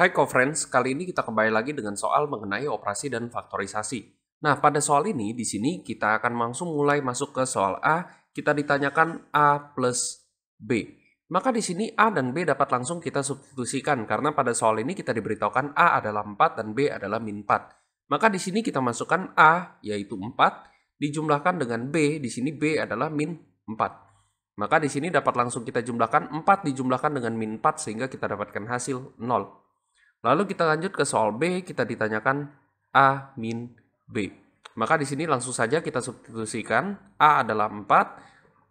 Hai co-friends, kali ini kita kembali lagi dengan soal mengenai operasi dan faktorisasi. Nah, pada soal ini, di sini kita akan langsung mulai masuk ke soal A, kita ditanyakan A plus B. Maka di sini A dan B dapat langsung kita substitusikan, karena pada soal ini kita diberitahukan A adalah 4 dan B adalah min 4. Maka di sini kita masukkan A, yaitu 4, dijumlahkan dengan B, di sini B adalah min 4. Maka di sini dapat langsung kita jumlahkan 4 dijumlahkan dengan min 4 sehingga kita dapatkan hasil 0. Lalu kita lanjut ke soal B, kita ditanyakan A min B. Maka di sini langsung saja kita substitusikan A adalah 4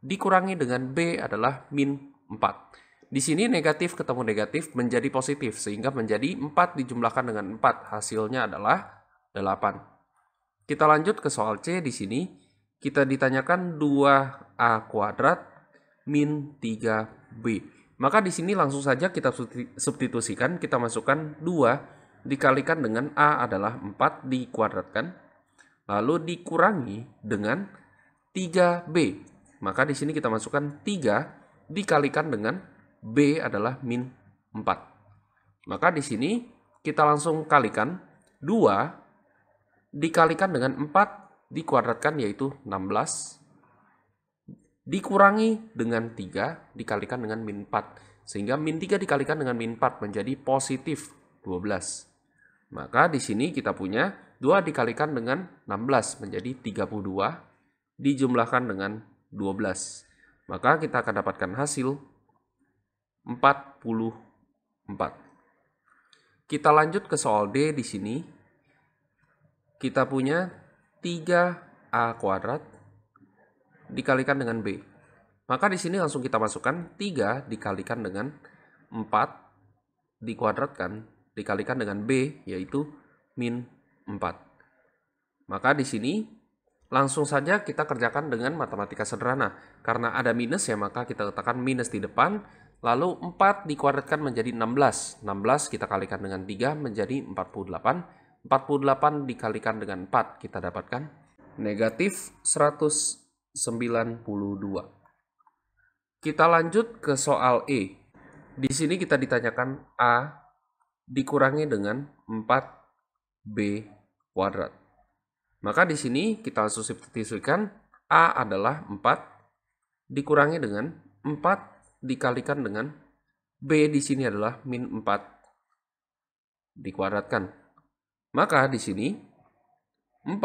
dikurangi dengan B adalah min 4. Di sini negatif ketemu negatif menjadi positif sehingga menjadi 4 dijumlahkan dengan 4 hasilnya adalah 8. Kita lanjut ke soal C di sini kita ditanyakan 2A kuadrat min 3B. Maka di sini langsung saja kita substitusikan, kita masukkan 2 dikalikan dengan A adalah 4 dikuadratkan, lalu dikurangi dengan 3B. Maka di sini kita masukkan 3 dikalikan dengan B adalah min 4. Maka di sini kita langsung kalikan 2 dikalikan dengan 4 dikuadratkan yaitu 16 dikurangi dengan 3 dikalikan dengan min 4. Sehingga min 3 dikalikan dengan min 4 menjadi positif 12. Maka di sini kita punya 2 dikalikan dengan 16 menjadi 32 dijumlahkan dengan 12. Maka kita akan dapatkan hasil 44. Kita lanjut ke soal D di sini. Kita punya 3A kuadrat dikalikan dengan B. Maka di sini langsung kita masukkan 3 dikalikan dengan 4 dikuadratkan dikalikan dengan B yaitu min 4. Maka di sini langsung saja kita kerjakan dengan matematika sederhana. Karena ada minus ya maka kita letakkan minus di depan. Lalu 4 dikuadratkan menjadi 16. 16 kita kalikan dengan 3 menjadi 48. 48 dikalikan dengan 4 kita dapatkan negatif 100 92. Kita lanjut ke soal E. Di sini kita ditanyakan A dikurangi dengan 4B kuadrat. Maka di sini kita substitusikan A adalah 4 dikurangi dengan 4 dikalikan dengan B di sini adalah min 4 dikuadratkan. Maka di sini 4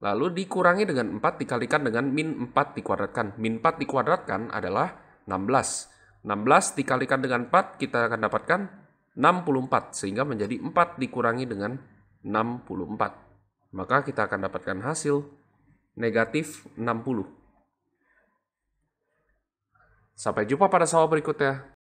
Lalu dikurangi dengan 4 dikalikan dengan min 4 dikuadratkan. Min 4 dikuadratkan adalah 16. 16 dikalikan dengan 4 kita akan dapatkan 64 sehingga menjadi 4 dikurangi dengan 64. Maka kita akan dapatkan hasil negatif 60. Sampai jumpa pada soal berikutnya.